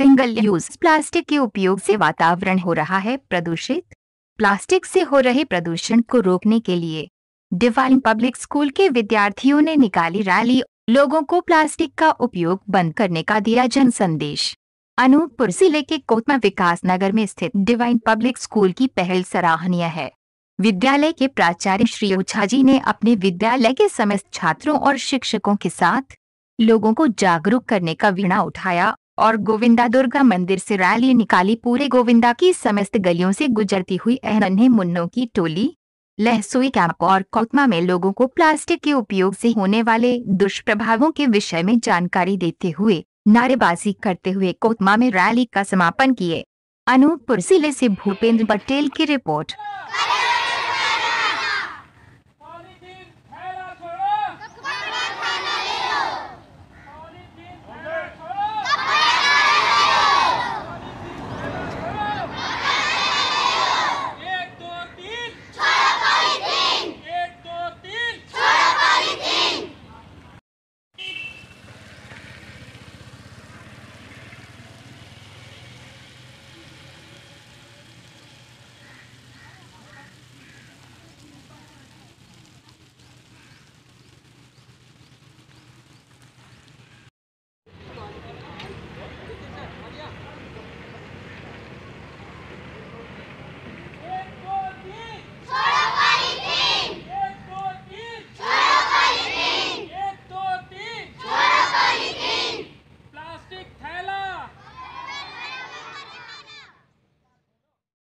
single use plastic के उपयोग से वातावरण हो रहा है प्रदूषित प्लास्टिक से हो रहे प्रदूषण को रोकने के लिए डिवाइन पब्लिक स्कूल के विद्यार्थियों ने निकाली रैली लोगों को प्लास्टिक का उपयोग बंद करने का दिया जन संदेश अनूपपुर जिले के कोतमा विकास नगर में स्थित डिवाइन पब्लिक स्कूल की पहल सराहनीय है विद्यालय के प्राचार्य श्री ओझा जी ने अपने विद्यालय के समस्त छात्रों और शिक्षकों के साथ लोगों को जागरूक करने का वीणा उठाया और गोविंदा दुर्गा मंदिर से रैली निकाली पूरे गोविंदा की समस्त गलियों से गुजरती हुई अहनन्हे मुन्नों की टोली लहसुई कैंप और कोतमा में लोगों को प्लास्टिक के उपयोग से होने वाले दुष्प्रभावों के विषय में जानकारी देते हुए नारेबाजी करते हुए कोतमा में रैली का समापन किए अनूपपुर जिले से भूपेंद्र पटेल की रिपोर्ट